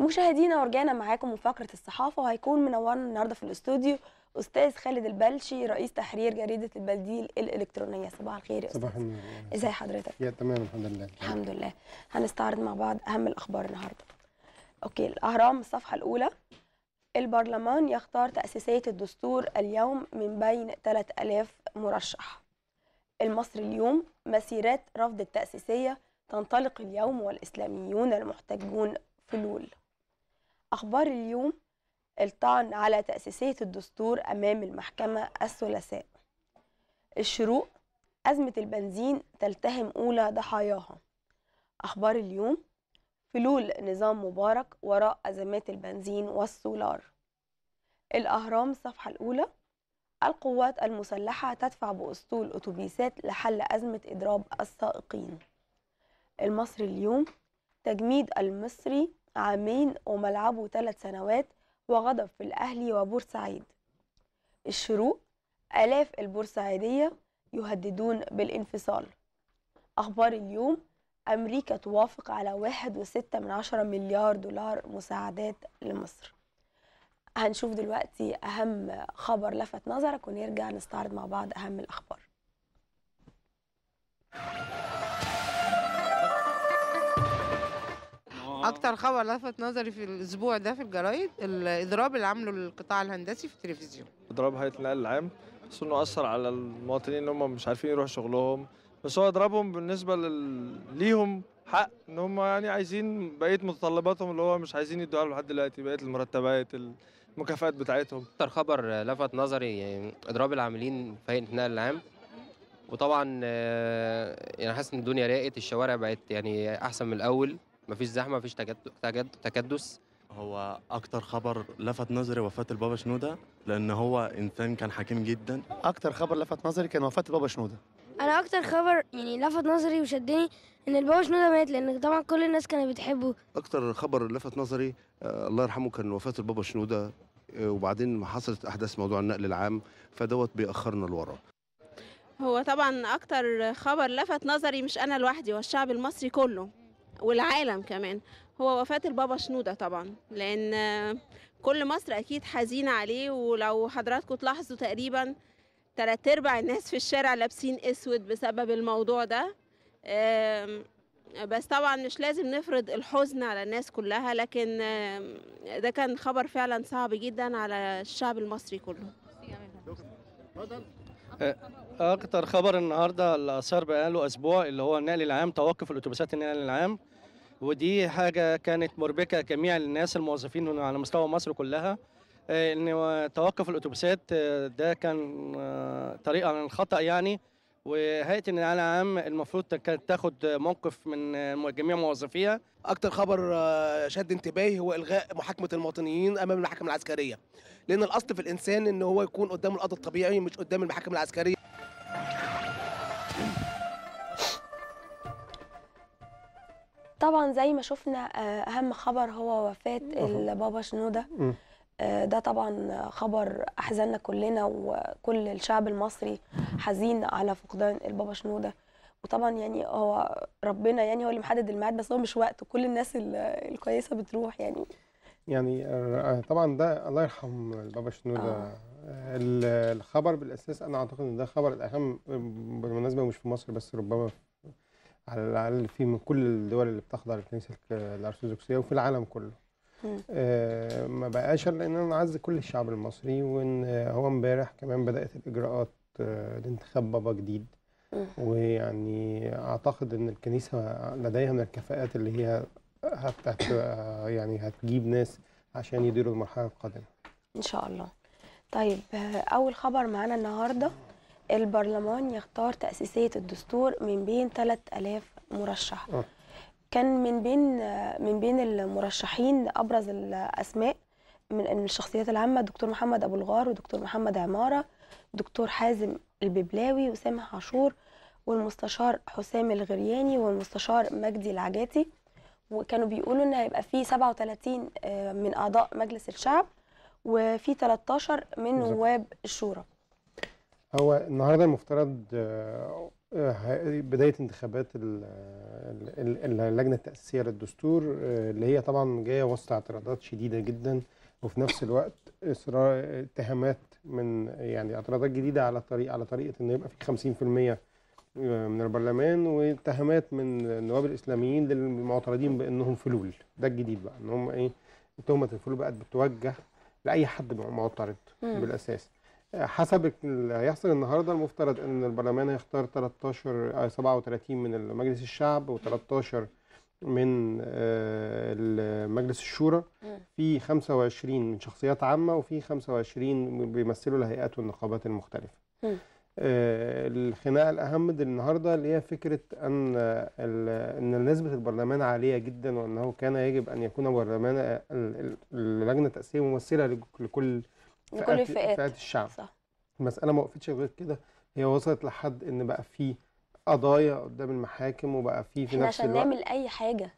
مشاهدينا ورجعنا معاكم فقره الصحافه وهيكون منورنا النهارده في الاستوديو استاذ خالد البلشي رئيس تحرير جريده البديل الالكترونيه صباح الخير يا استاذ صباح النور ازي حضرتك يا تمام الحمد لله الحمد لله هنستعرض مع بعض اهم الاخبار النهارده اوكي الاهرام الصفحه الاولى البرلمان يختار تاسيسيه الدستور اليوم من بين 3000 مرشح المصري اليوم مسيرات رفض التاسيسيه تنطلق اليوم والإسلاميون المحتجون فلول أخبار اليوم الطعن على تأسيسية الدستور أمام المحكمة الثلاثاء الشروق أزمة البنزين تلتهم أولى ضحاياها أخبار اليوم فلول نظام مبارك وراء أزمات البنزين والسولار الأهرام الصفحة الأولى القوات المسلحة تدفع بأسطول أتوبيسات لحل أزمة إضراب السائقين المصري اليوم تجميد المصري عامين وملعبه ثلاث سنوات وغضب في الأهلي وبورسعيد الشروق آلاف البورسعيدية يهددون بالانفصال أخبار اليوم أمريكا توافق على واحد وستة من عشرة مليار دولار مساعدات لمصر هنشوف دلوقتي أهم خبر لفت نظرك ونرجع نستعرض مع بعض أهم الأخبار آه. اكتر خبر لفت نظري في الاسبوع ده في الجرايد الاضراب اللي عامله القطاع الهندسي في التلفزيون اضراب هيئه النقل العام بس انه اثر على المواطنين اللي هم مش عارفين يروحوا شغلهم بس هو اضرابهم بالنسبه لل... ليهم حق ان هم يعني عايزين بقيه متطلباتهم اللي هو مش عايزين يدوها لحد دلوقتي بقيه المرتبات المكافآت بتاعتهم اكتر خبر لفت نظري يعني اضراب العاملين في هيئه النقل العام وطبعا آه، يعني حاسس ان الدنيا راقت الشوارع بقت يعني احسن من الاول مفيش زحمه مفيش تكدس هو اكتر خبر لفت نظري وفاه البابا شنوده لان هو انسان كان حكيم جدا اكتر خبر لفت نظري كان وفاه البابا شنوده انا اكتر خبر يعني لفت نظري وشدني ان البابا شنوده مات لان طبعا كل الناس كانت بتحبه اكتر خبر لفت نظري آه الله يرحمه كان وفاه البابا شنوده آه وبعدين حصلت احداث موضوع النقل العام فدوت بيأخرنا لورا هو طبعا اكتر خبر لفت نظري مش انا لوحدي والشعب المصري كله والعالم كمان هو وفاة البابا شنودة طبعا لأن كل مصر أكيد حزينة عليه ولو حضراتكم تلاحظوا تقريبا تلات أرباع الناس في الشارع لابسين أسود بسبب الموضوع ده بس طبعا مش لازم نفرض الحزن على الناس كلها لكن ده كان خبر فعلا صعب جدا على الشعب المصري كله اكتر خبر النهارده اللي صار بقاله اسبوع اللي هو النقل العام توقف الاتوبيسات النقل العام ودي حاجه كانت مربكه جميع الناس الموظفين هنا على مستوى مصر كلها آه، ان توقف الاتوبيسات آه، ده كان آه، طريقه من الخطا يعني وهيئه النقل العام المفروض كانت تاخد موقف من جميع موظفيها اكتر خبر شد انتباهي هو الغاء محاكمه المواطنين امام المحاكم العسكريه لان الاصل في الانسان ان هو يكون قدام القضاء الطبيعي مش قدام المحاكم العسكريه طبعا زي ما شفنا آه، اهم خبر هو وفاه البابا شنوده آه، ده طبعا خبر احزننا كلنا وكل الشعب المصري حزين على فقدان البابا شنوده وطبعا يعني هو ربنا يعني هو اللي محدد الميعاد بس هو مش وقته كل الناس الكويسه بتروح يعني يعني آه، طبعا ده الله يرحم البابا شنوده آه. الخبر بالاساس انا اعتقد ان ده خبر الاهم بالمناسبه مش في مصر بس ربما على الاقل في من كل الدول اللي بتخضع للكنيسه الارثوذكسيه وفي العالم كله آه ما بقاش الا ان انا اعز كل الشعب المصري وان هو امبارح كمان بدات الاجراءات آه لانتخاب بابا جديد ويعني اعتقد ان الكنيسه لديها من الكفاءات اللي هي هت هت يعني هتجيب ناس عشان يديروا المرحله القادمه ان شاء الله طيب آه، اول خبر معانا النهارده البرلمان يختار تأسيسية الدستور من بين 3000 مرشح آه. كان من بين من بين المرشحين أبرز الأسماء من الشخصيات العامة دكتور محمد أبو الغار ودكتور محمد عمارة دكتور حازم الببلاوي وسامح عاشور والمستشار حسام الغرياني والمستشار مجدي العجاتي وكانوا بيقولوا ان هيبقى في 37 آه، من اعضاء مجلس الشعب وفي 13 من نواب الشورى هو النهارده المفترض آه، آه، بدايه انتخابات اللجنه التاسيسيه للدستور آه، اللي هي طبعا جايه وسط اعتراضات شديده جدا وفي نفس الوقت اصرار اتهامات من يعني اعتراضات جديده على طريق على طريقه ان يبقى في 50% من البرلمان واتهامات من النواب الاسلاميين للمعترضين بانهم فلول ده الجديد بقى ان هم ايه تهمه الفلول بقت بتوجه لاي حد معترض بالاساس حسب اللي هيحصل النهارده المفترض ان البرلمان هيختار 13 37 آه، من مجلس الشعب و13 من آه، مجلس الشورى في 25 من شخصيات عامه وفي 25 بيمثلوا الهيئات والنقابات المختلفه. آه، الخناقه الاهم النهارده اللي هي فكره ان ان نسبه البرلمان عاليه جدا وانه كان يجب ان يكون برلمان اللجنه التاسيسيه ممثله لكل من كل الفئات فئات الشعب صح. المساله ما وقفتش غير كده هي وصلت لحد ان بقى في قضايا قدام المحاكم وبقى في في نفس عشان الوقت عشان نعمل اي حاجه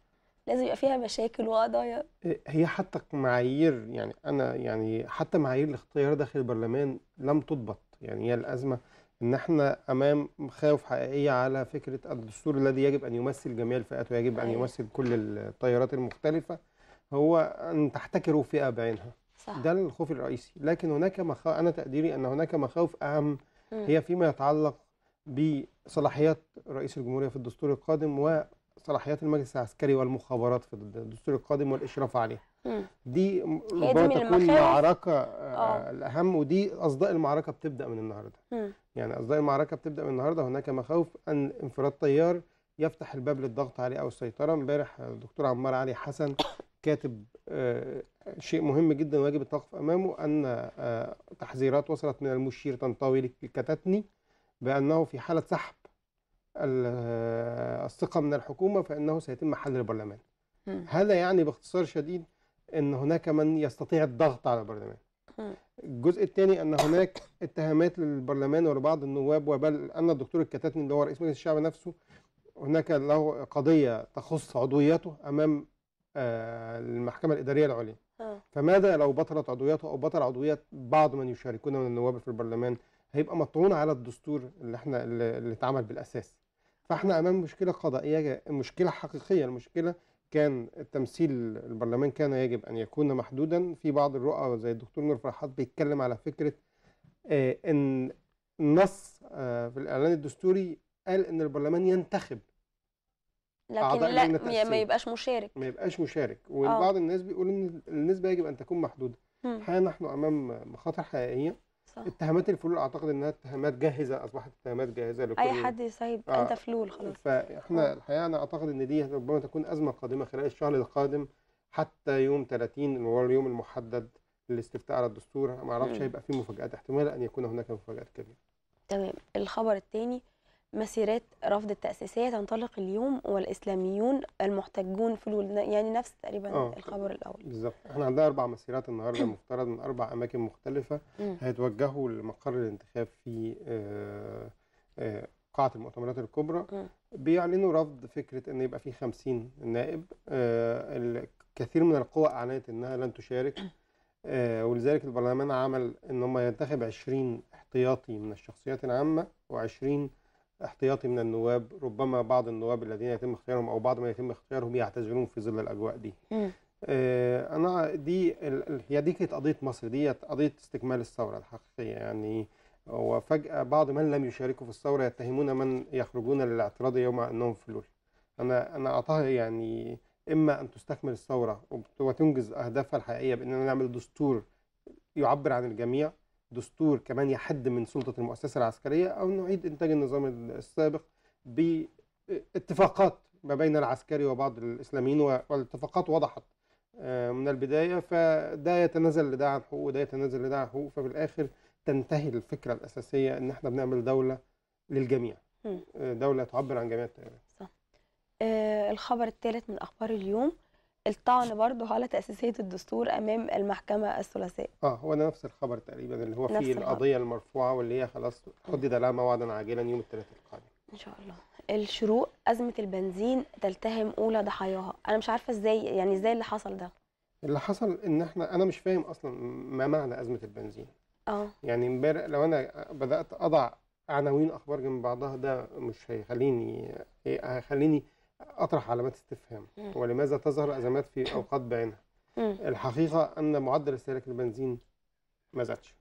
لازم يبقى فيها مشاكل وقضايا إيه، هي حتى معايير يعني انا يعني حتى معايير الاختيار داخل البرلمان لم تضبط يعني هي الازمه ان احنا امام مخاوف حقيقيه على فكره الدستور الذي يجب ان يمثل جميع الفئات ويجب ان أيوة. يمثل كل التيارات المختلفه هو ان تحتكروا فئه بعينها صح. ده الخوف الرئيسي لكن هناك مخاوف أنا تقديري أن هناك مخاوف أهم هي فيما يتعلق بصلاحيات رئيس الجمهورية في الدستور القادم وصلاحيات المجلس العسكري والمخابرات في الدستور القادم والإشراف عليها دي ربما تكون المعركة آه،, آه. الأهم ودي أصداء المعركة بتبدأ من النهاردة م. يعني أصداء المعركة بتبدأ من النهاردة هناك مخاوف أن انفراد طيار يفتح الباب للضغط عليه أو السيطرة امبارح الدكتور عمار علي حسن كاتب آه، شيء مهم جدا واجب التوقف امامه ان آه، تحذيرات وصلت من المشير طنطاوي لكتتني بانه في حاله سحب آه، الثقه من الحكومه فانه سيتم حل البرلمان. هذا يعني باختصار شديد ان هناك من يستطيع الضغط على البرلمان. الجزء الثاني ان هناك اتهامات للبرلمان ولبعض النواب وبل ان الدكتور الكتاتني اللي هو رئيس مجلس الشعب نفسه هناك له قضيه تخص عضويته امام المحكمة آه، الإدارية العليا آه. فماذا لو بطلت عضوياته أو بطل عضوية بعض من يشاركون من النواب في البرلمان هيبقى مطعون على الدستور اللي احنا اللي اتعمل بالأساس فاحنا أمام مشكلة قضائية مشكلة حقيقية المشكلة كان التمثيل البرلمان كان يجب أن يكون محدودا في بعض الرؤى زي الدكتور نور فرحات بيتكلم على فكرة آه، إن نص في الإعلان الدستوري قال إن البرلمان ينتخب لكن لا ما يبقاش مشارك ما يبقاش مشارك آه. وبعض الناس بيقول ان النسبه يجب ان تكون محدوده حقيقه نحن امام مخاطر حقيقيه صح. اتهامات الفلول اعتقد انها اتهامات جاهزه اصبحت اتهامات جاهزه لكل اي حد يصيب آه. انت فلول خلاص فاحنا آه. الحقيقه انا اعتقد ان دي ربما تكون ازمه قادمه خلال الشهر القادم حتى يوم 30 اللي هو اليوم المحدد للاستفتاء على الدستور ما اعرفش هيبقى في مفاجات احتمال ان يكون هناك مفاجات كبيره تمام الخبر الثاني مسيرات رفض التأسيسية تنطلق اليوم والإسلاميون المحتجون في الولد يعني نفس تقريبا أوه. الخبر الأول بالظبط احنا عندنا أربع مسيرات النهاردة مفترض من أربع أماكن مختلفة هيتوجهوا لمقر الانتخاب في آه، آه، قاعة المؤتمرات الكبرى بيعلنوا رفض فكرة أن يبقى فيه 50 نائب آه، كثير من القوى أعلنت أنها لن تشارك ولذلك البرلمان عمل أن هم ينتخب 20 احتياطي من الشخصيات العامة و20 احتياطي من النواب ربما بعض النواب الذين يتم اختيارهم أو بعض ما يتم اختيارهم يعتذرون في ظل الأجواء دي آه أنا دي هي دي كانت قضية مصر دي قضية استكمال الثورة الحقيقية يعني وفجأة بعض من لم يشاركوا في الثورة يتهمون من يخرجون للاعتراض يوم أنهم فلول أنا أنا أعطاها يعني إما أن تستكمل الثورة وتنجز أهدافها الحقيقية بأننا نعمل دستور يعبر عن الجميع دستور كمان يحد من سلطة المؤسسة العسكرية أو نعيد إنتاج النظام السابق باتفاقات ما بين العسكري وبعض الإسلاميين والاتفاقات وضحت آه، من البداية فده يتنازل لده عن حقوق وده يتنازل لده عن حقوق ففي الآخر تنتهي الفكرة الأساسية إن إحنا بنعمل دولة للجميع آه، دولة تعبر عن جميع التيارات صح آه الخبر الثالث من أخبار اليوم الطعن برضه على تأسيسية الدستور أمام المحكمة الثلاثية اه هو ده نفس الخبر تقريبا اللي هو فيه القضية المرفوعة واللي هي خلاص حدد لها موعدا عاجلا يوم الثلاثاء القادم إن شاء الله الشروق أزمة البنزين تلتهم أولى ضحاياها أنا مش عارفة إزاي يعني إزاي اللي حصل ده اللي حصل إن إحنا أنا مش فاهم أصلا ما معنى أزمة البنزين اه يعني امبارح لو أنا بدأت أضع عناوين أخبار جنب بعضها ده مش هيخليني إيه، هيخليني أطرح علامات استفهام ولماذا تظهر أزمات في أوقات بعينها الحقيقة أن معدل استهلاك البنزين ما زادش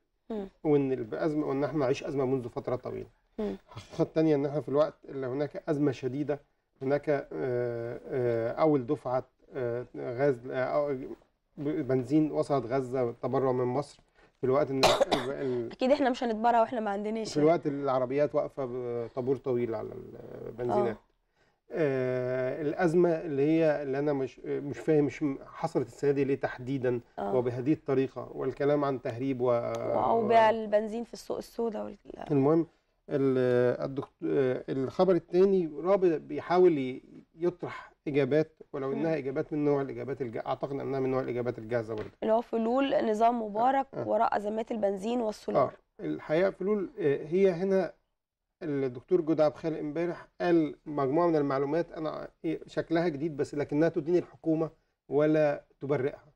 وإن الأزمة وإن إحنا نعيش أزمة منذ فترة طويلة الحقيقة الثانية إن إحنا في الوقت اللي هناك أزمة شديدة هناك آه، آه، أول دفعة آه، غاز بنزين وصلت غزة تبرع من مصر في الوقت ان اكيد احنا مش هنتبرع واحنا ما عندناش في الوقت العربيات واقفه بطابور طويل على البنزينات آه الازمه اللي هي اللي انا مش مش فاهم مش حصلت السنه دي ليه تحديدا آه. وبهذه الطريقه والكلام عن تهريب و وبيع البنزين في السوق السوداء المهم الدكتور الخبر الثاني رابط بيحاول يطرح اجابات ولو انها اجابات من نوع الاجابات الج... اعتقد انها من نوع الاجابات الجاهزه برضه اللي هو فلول نظام مبارك آه. وراء ازمات البنزين والسولار آه. الحقيقه فلول آه، هي هنا الدكتور جدعب خالق امبارح قال مجموعه من المعلومات انا إيه، شكلها جديد بس لكنها تدين الحكومه ولا تبرئها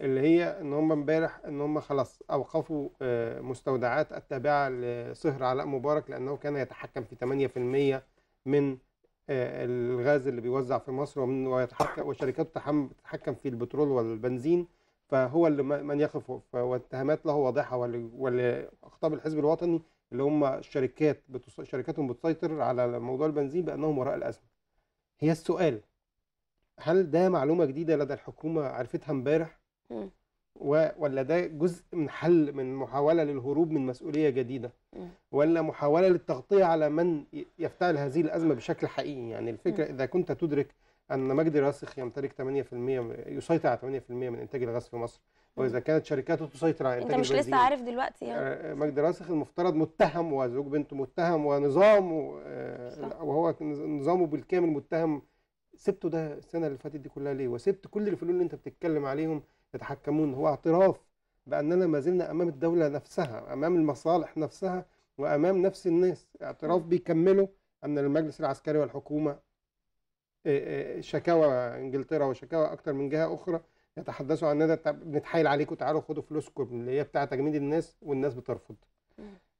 اللي هي ان هم امبارح ان هم خلاص اوقفوا آه، مستودعات التابعه لصهر علاء مبارك لانه كان يتحكم في 8% من آه، الغاز اللي بيوزع في مصر ومن ويتحكم وشركاته تتحكم في البترول والبنزين فهو اللي من يقف واتهامات له واضحه ولاخطاب الحزب الوطني اللي هم الشركات بتص... شركاتهم بتسيطر على موضوع البنزين بانهم وراء الازمه هي السؤال هل ده معلومه جديده لدى الحكومه عرفتها امبارح و... ولا ده جزء من حل من محاوله للهروب من مسؤوليه جديده ولا محاوله للتغطيه على من يفتعل هذه الازمه بشكل حقيقي يعني الفكره اذا كنت تدرك ان مجدي راسخ يمتلك 8% يسيطر على 8% من انتاج الغاز في مصر واذا كانت شركاته تسيطر على انت مش لسه عارف دلوقتي يعني آه، مجدي راسخ المفترض متهم وزوج بنته متهم ونظام آه، وهو نظامه بالكامل متهم سبته ده السنه اللي فاتت دي كلها ليه وسبت كل الفلول اللي انت بتتكلم عليهم يتحكمون هو اعتراف باننا ما زلنا امام الدوله نفسها امام المصالح نفسها وامام نفس الناس اعتراف بيكمله ان المجلس العسكري والحكومه آه، شكاوى انجلترا وشكاوى اكتر من جهه اخرى يتحدثوا عن ده بنتحايل عليكم تعالوا خدوا فلوسكم اللي هي بتاع تجميد الناس والناس بترفض.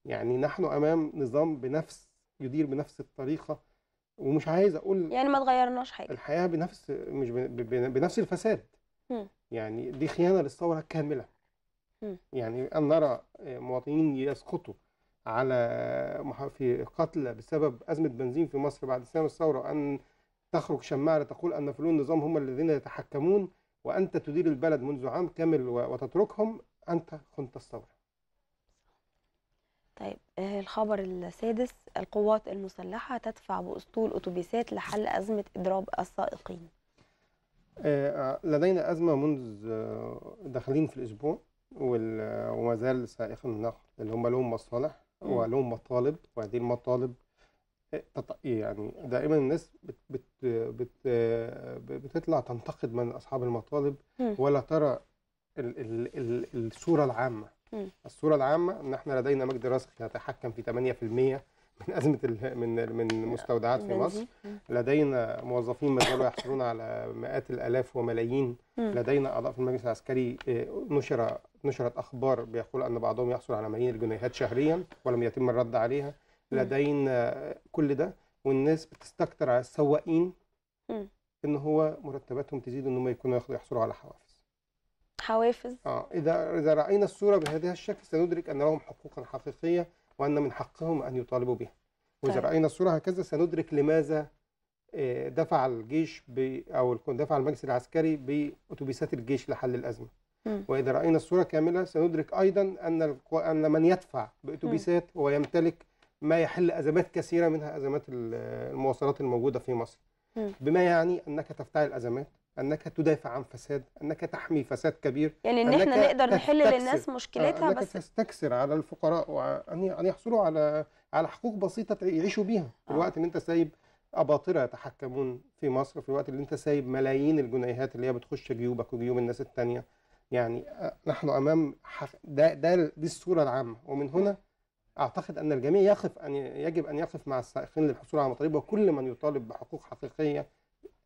يعني نحن امام نظام بنفس يدير بنفس الطريقه ومش عايز اقول يعني ما تغيرناش حاجه الحياه بنفس مش بنفس الفساد. م. يعني دي خيانه للثوره كامله. يعني ان نرى مواطنين يسقطوا على في قتل بسبب ازمه بنزين في مصر بعد سنه الثوره ان تخرج شماعه تقول ان فلول النظام هم الذين يتحكمون وأنت تدير البلد منذ عام كامل وتتركهم أنت خنت الثورة طيب آه، الخبر السادس القوات المسلحة تدفع بأسطول أتوبيسات لحل أزمة إضراب السائقين آه، آه، لدينا أزمة منذ داخلين في الأسبوع وما زال سائقين النقل اللي هم لهم مصالح ولهم مطالب وهذه المطالب يعني دائما الناس بت بت بت بتطلع تنتقد من اصحاب المطالب ولا ترى ال ال ال الصوره العامه الصوره العامه ان احنا لدينا مجد راسخ يتحكم في 8% من ازمه من من المستودعات في مصر لدينا موظفين ما زالوا يحصلون على مئات الالاف وملايين لدينا اعضاء في المجلس العسكري نشر آه، نشرت اخبار بيقول ان بعضهم يحصل على ملايين الجنيهات شهريا ولم يتم الرد عليها لدينا كل ده والناس بتستكتر على السواقين ان هو مرتباتهم تزيد ان هم يكونوا ياخدوا يحصلوا على حوافز حوافز اه اذا اذا راينا الصوره بهذا الشكل سندرك ان لهم حقوقا حقيقيه وان من حقهم ان يطالبوا بها واذا طيب. راينا الصوره هكذا سندرك لماذا آه، دفع الجيش ب او دفع المجلس العسكري باتوبيسات الجيش لحل الازمه واذا راينا الصوره كامله سندرك ايضا ان ان من يدفع باتوبيسات هو يمتلك ما يحل أزمات كثيرة منها أزمات المواصلات الموجودة في مصر بما يعني أنك تفتعل أزمات انك تدافع عن فساد انك تحمي فساد كبير يعني ان احنا نقدر نحل للناس آه، مشكلتها أنك بس تستكثر على الفقراء وان يحصلوا على على حقوق بسيطه يعيشوا بيها في آه. الوقت اللي انت سايب اباطره يتحكمون في مصر في الوقت اللي انت سايب ملايين الجنيهات اللي هي بتخش جيوبك وجيوب الناس الثانيه يعني آه، نحن امام ده ده دي الصوره العامه ومن هنا أعتقد أن الجميع يقف أن يجب أن يقف مع السائقين للحصول على مطالبه وكل من يطالب بحقوق حقيقية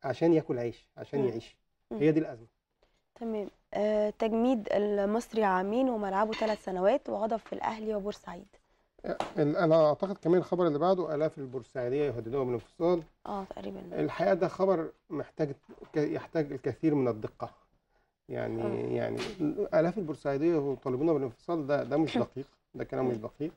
عشان ياكل عيش عشان يعيش هي دي الأزمة تمام آه تجميد المصري عامين وملعبه ثلاث سنوات وغضب في الأهلي وبورسعيد آه، انا اعتقد كمان الخبر اللي بعده الاف البورسعيديه يهددون بالانفصال اه تقريبا الحقيقه ده خبر محتاج يحتاج الكثير من الدقه يعني أوه. يعني الاف البورسعيديه يطالبون بالانفصال ده ده مش دقيق ده كلام مش دقيق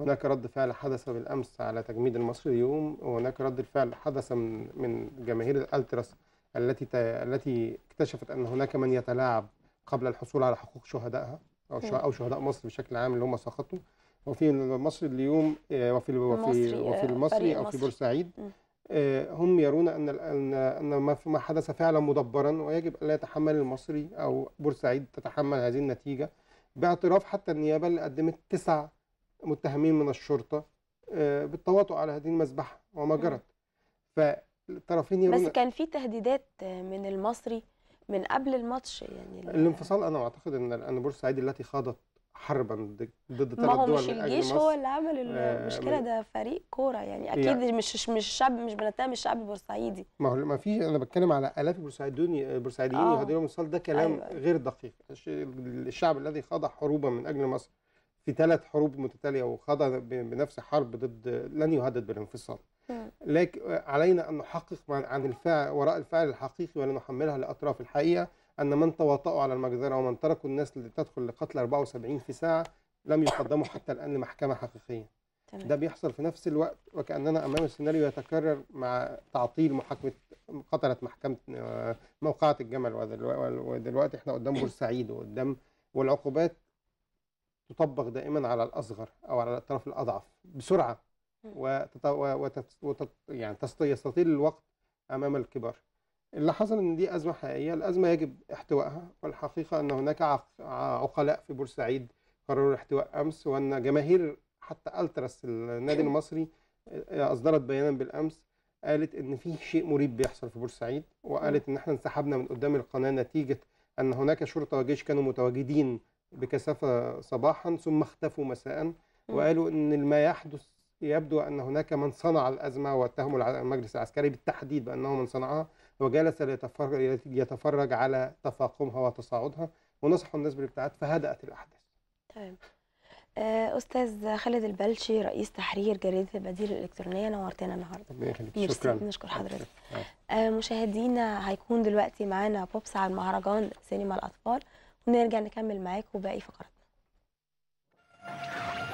هناك رد فعل حدث بالامس على تجميد المصري اليوم وهناك رد فعل حدث من من جماهير الالتراس التي التي اكتشفت ان هناك من يتلاعب قبل الحصول على حقوق شهدائها او او شهداء مصر بشكل عام اللي هم سقطوا وفي مصر اليوم وفي وفي وفي المصري آه، آه، او في بورسعيد آه، هم يرون ان ان ما حدث فعلا مدبرا ويجب ان لا يتحمل المصري او بورسعيد تتحمل هذه النتيجه باعتراف حتى النيابه اللي قدمت تسع متهمين من الشرطه آه، بالتواطؤ على هذه المذبحه وما جرت فالطرفين يرون بس كان في تهديدات من المصري من قبل الماتش يعني الانفصال انا اعتقد ان ان بورسعيد التي خاضت حربا ضد ثلاث دول ما هو مش الجيش هو اللي عمل آه، المشكله ده فريق كوره يعني اكيد يعني مش مش الشعب مش بنتهم الشعب البورسعيدي ما هو ما فيش انا بتكلم على الاف البورسعيديين بورسعيديين آه. يهددوا ده كلام أيوة. غير دقيق الشعب الذي خاض حروبا من اجل مصر في ثلاث حروب متتالية وخاض بنفس حرب ضد لن يهدد بالانفصال لكن علينا أن نحقق عن الفعل وراء الفعل الحقيقي ولا نحملها لأطراف الحقيقة أن من تواطؤوا على المجزرة ومن تركوا الناس اللي تدخل لقتل 74 في ساعة لم يقدموا حتى الآن لمحكمة حقيقية تمام. ده بيحصل في نفس الوقت وكأننا أمام سيناريو يتكرر مع تعطيل محاكمة قتلت محكمة آه، موقعة الجمل ودلوقتي احنا قدام بورسعيد وقدام والعقوبات تطبق دائما على الأصغر أو على الطرف الأضعف بسرعة وتط... وتت... وتت... يعني يستطيل الوقت أمام الكبار اللي حصل ان دي ازمه حقيقيه الازمه يجب احتوائها والحقيقه ان هناك عقلاء في بورسعيد قرروا الاحتواء امس وان جماهير حتى التراس النادي المصري اصدرت بيانا بالامس قالت ان في شيء مريب بيحصل في بورسعيد وقالت ان احنا انسحبنا من قدام القناه نتيجه ان هناك شرطه وجيش كانوا متواجدين بكثافة صباحا ثم اختفوا مساء وقالوا أن ما يحدث يبدو أن هناك من صنع الأزمة واتهموا المجلس العسكري بالتحديد بأنه من صنعها وجلس يتفرج على تفاقمها وتصاعدها ونصحوا الناس بالابتعاد فهدأت الأحداث تمام طيب. آه، استاذ خالد البلشي رئيس تحرير جريده البديل الالكترونيه نورتنا النهارده شكرا نشكر حضرتك نعم. آه، مشاهدينا هيكون دلوقتي معانا بوبس على المهرجان سينما الاطفال نرجع نكمل معاكم باقي فقراتنا